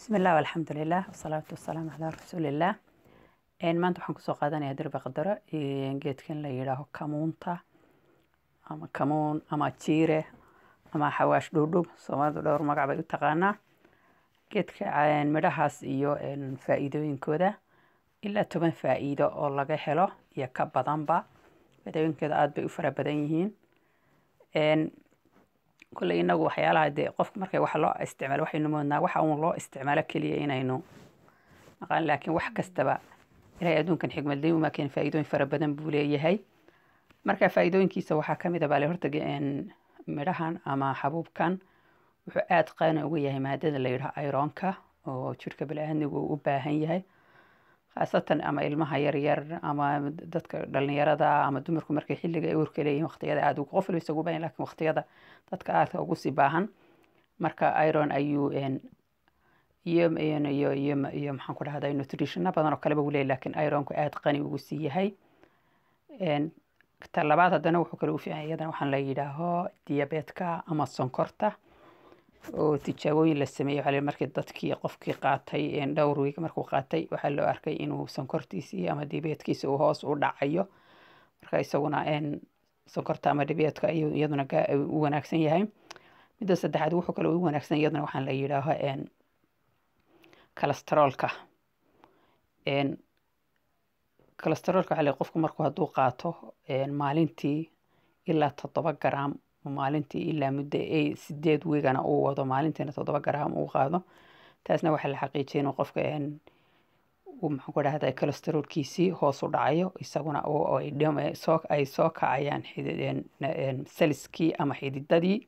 bismiillah alxamdulilah wasalaatu wasalaamu calaa rasuulillaah maanta waxaan kusoo qaadanayaa derbi qadaro geedkan la yidhaaho kamuunta ama kamuun ama jiire ama xawaash dhudhub soomaalidu dhowr magac bay u taqaanaa geedka midhahaas iyo faa-iidooyinkooda ilaa toban faa-iido oo laga helo iyo ka badanba faa-iidooyinkeeda aada bay u fara badan yihiin kolley inagu waxyaalaha dee qofka markay wax loo isticmaalo waxaynu moodnaa waxa uun loo isticmaalo keliya inaynu naqaan laakiin wax kastaba ilahay adduunkan xigmadley uma keen faa-iidooyin fara badan buu leeyahay marka faa'iidooyinkiisa waxaa ka mid a baale horta midhahan ama xabuubkan wuxuu aada qaana uga yahay maadada la yidhaha ironka oo jirka bili-aadmigu uu u baahan yahay khaasatan ama ilmaha yaryar ama dadka dhalinyarada ama dumarku markay xiliga ay urka leeyihin waqtiyada aad ugu qoflo isagu bayn lakiin waqtiyada dadka aadka ugu sii baahan marka iron ayuu iyo iyo iyo iyo maxaan ku dhahday nutritiona badan oo kaleba uleey lakin ironku aada qani ugu sii yahay ta haddana wuxuu kale u fiican iyadana waxaan la yidhaaho diabetka ama sonkorta oo tijaabooyin la sameeyey waxaa markii dadkii qofkii qaatay dhowr wiig markuu qaatay waxaa loo arkay inuu sankortiisii ama dibeedkiisa uu hoos u dhacayo marka isaguna sankorta ama dhibeedka ayuu iyaduna u wanaagsan yahay midda saddexaad wuxuu kale u wanaagsan iyaduna waxaan la yidhaaho kalastaroolka kalastaroolka waxaa qofku markuu hadduu qaato maalintii ilaa toddoba garaam maalintii ilaa muddo ay sideed wiigana uu wado maalintiina toddoba garaam uu qaado taasna waxaa la xaqiijiyay inuu qofka maxaan ku dhahda colosterolkiisii hoos u dhacayo isaguna ay soo kacayaan saliskii ama xididadii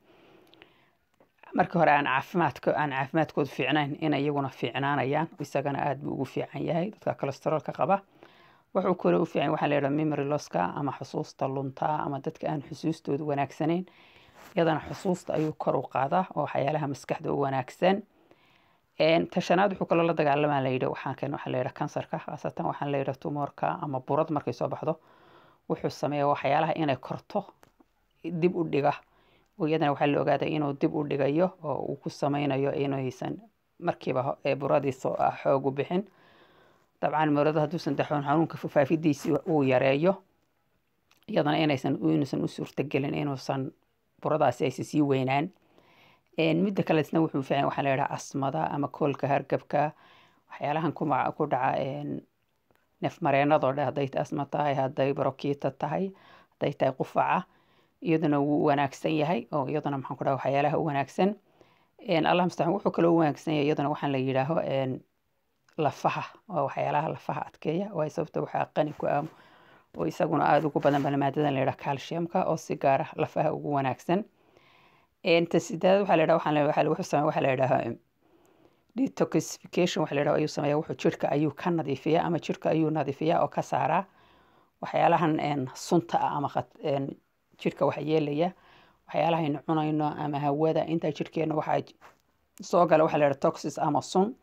marka hore aan caafimaadka aan caafimaadkooda fiicnayn in iyaguna fiicnaanayaan isagana aada buu ugu fiican yahay dadka colosterolka qaba wuxuu kale u fiican waxaa la yidhaha memory losska ama xusuusta luntaa ama dadka aan xusuustooda wanaagsanayn iyadana xusuusta ayuu kor u qaadaa oo waxyaalaha maskaxda u wanaagsan tashanaad wuxuu kaloo la dagaalamaa layidhi waxaan keen waxaa layidhaha kansarka khaasatan waxaan layidhaha tumoorka ama burad markay soo baxdo wuxuu sameeyaa waxyaalaha inay korto dib u dhiga oo iyadana waxaa la ogaaday inuu dib u dhigayo oo uu ku sameynayo inaysan markiiba buradii soo ah xoog u bixin dabcan mawlada haduusan daxoon xanuunka fafaafidiisii uu yareeyo iyadana inaysan inuusan u suurtagelin inuusan buradaasi aysan sii weynaan midda kale wuxuu fiican waxaa la yidhaha asmada ama koolka hargabka waxyaalahan kuma ku dhaca neefmareenadoo dhe hadday asma tahay hadday barokiita tahay hadday tahay qufaca iyaduna wuu wanaagsan yahay oo iyaduna maxaan ku dhaha waxyaalaha u wanaagsan allah mustaan wuxuu kaloo u wanaagsan yahay iyaduna waxaan la yidhaaho lafaha waa waxyaalaha lafaha adkeeya waay sababta waxaa qani ku ah oo isaguna aada ugu badan bana maadadan layidhaha calciumka oo si gaara ah lafaha ugu wanaagsan ta sidaad waxaa la yidhaha wuxuu sameeya waxaa la yidhaha um, detoxification waxaa la yidhaha ayuu sameeya wuxuu jirhka ayuu ka nadiifiyaa ama jirhka ayuu nadiifiyaa oo ka saaraa waxyaalahan sunta ah ama jirhka wax yeelaya waxyaalahaaynu cunayno ama hawada intaa jirhkeena waxaa soo gala waxaa la yidhaha toxis ama sun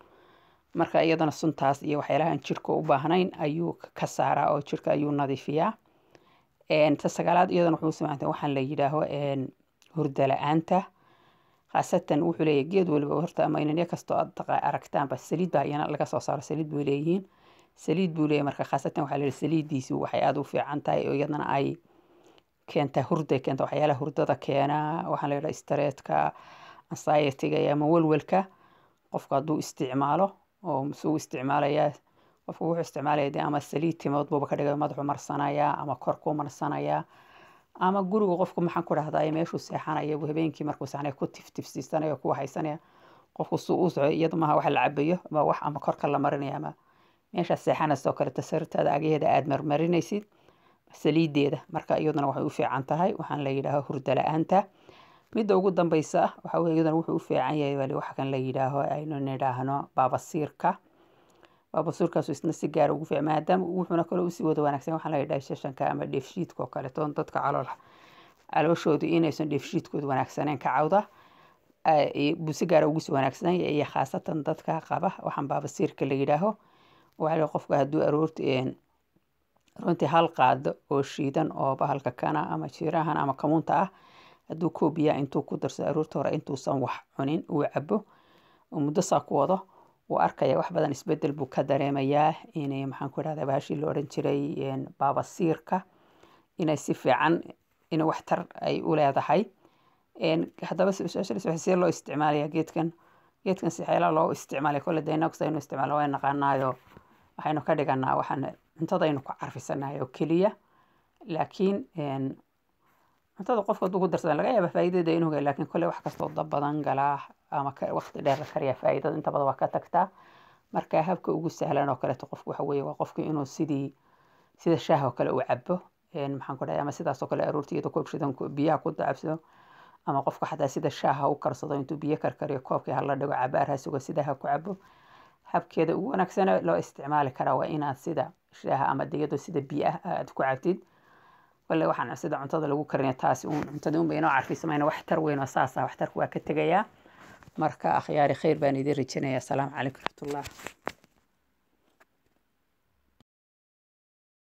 marka iyadana suntaas iyo waxyaalahaan jirka u baahnayn ayuu ka saaraa oo jirka ayuu nadiifiyaa ta sagaalaad iyadana wuxuu samaynta waxaan la yidhaaho hurda la-aanta khaasatan wuxuu leeyahy geed waliba horta ama inanya kastoo ad aragtaanba saliid baa iyana laga soo saaro saliid buu leeyihiin saliid buu leeyahy marka khaasatan waxaa leeyahy saliiddiisi waxay aada u fiican tahay oo iyadana ay keenta hurda keenta waxyaalaha hurdada keena waxaan la yidhaha stareetka ansietiga ama walwalka qofku hadduu isticmaalo oo suu isticmaalayaa qofku wuxuu isticmaalaya de ama saliid timood buuba ka dhigay madaxu marsanayaa ama kor ku marsanayaa ama gurigu qofku maxaan ku dhahdaa meeshuu seexanaya habeenkii markuu seexanaya ku tiftifsiisanaya ku waxaysanaya qofku suu u soco iyada maaha wax la cabayo ama wax ama korka la marinaya ama meeshaa seexanaysoo kale tasarutaada agaheeda aada marmarinaysid saliideeda marka iyaduna waxay u fiican tahay waxaan la yidhaaha hurda la-aanta midda ugu dambeysa waxa weye iyadan wuxuu u fiican yahay bali waxa la yidhaaho aynu nidhaahno baabasiirka baabasiirkaasu isna si gaara ah ugu fiican maadaama wuxuuna kaloo usii wada wanaagsan waxaan la yidhaha shashanka ama dheefshiidka oo kaleeto dadka calool ah. calooshoodu inaysan dheefshiidkoodu wanaagsaneen ka cawda buu si gaara ah ugu sii wanaagsan yahay iyo khaasatan dadka qaba waxaan baabasiirka la yidhaaho waxaa la qofka hadduu aroorti runtii hal qaado oo shiidan oo bahalka kana ama jiirahan ama kamuunta ah hadduu koobiyaa intuu ku darso aruurta hore intuusan wax cunin uu cabo muddo saa ku wado wuu arkaya wax badan isbedel buu ka dareemayaa in maxaan ku irahda bahashii la odhan jiray baabasiirka inay si fiican in waxtar ay u leedahay haddaba see loo isticmaalaya geedkan geedkan sixeelaa loo isticmaalaya kole denox aynu isticmaalo waa naqaanaayo waxaynu ka dhiganaa waxaan cuntadaynu ku carfisanayo keliya laakiin cuntada qofka haduu ku laga yaaba faa'iidadeeda inuu gala lakin kolley wax kastoo dab badan galaa ama waqti dheer la kariya faa'iidada inta badan waa ka tagtaa marka habka ugu sahlan oo kaleeto qofku waxa waa qofka inuu sidii sida shaaha oo kale uu cabo maxaan ku dhahay ama sidaas oo kale aroortiyada koobshadan biyaha ku dacabsado ama qofku xataa sida shaaha u karsado intuu biyo karkariyo koobkii hala dhigo cabaar ha sugo sidaa ha ku cabo habkeeda ugu wanaagsana loo isticmaali karaa waa inaad sida shaaha ama degado sida biyo ah aad ku cabtid walla waxaan sida cuntada lagu karinaya taasi uun cuntadii unba inoo carfisamayna wax tar weyn oo saasa waxtarku waa ka tegayaa marka akhyaari khayr baan idin rajinayaa asalaamu calaykum raxmatullah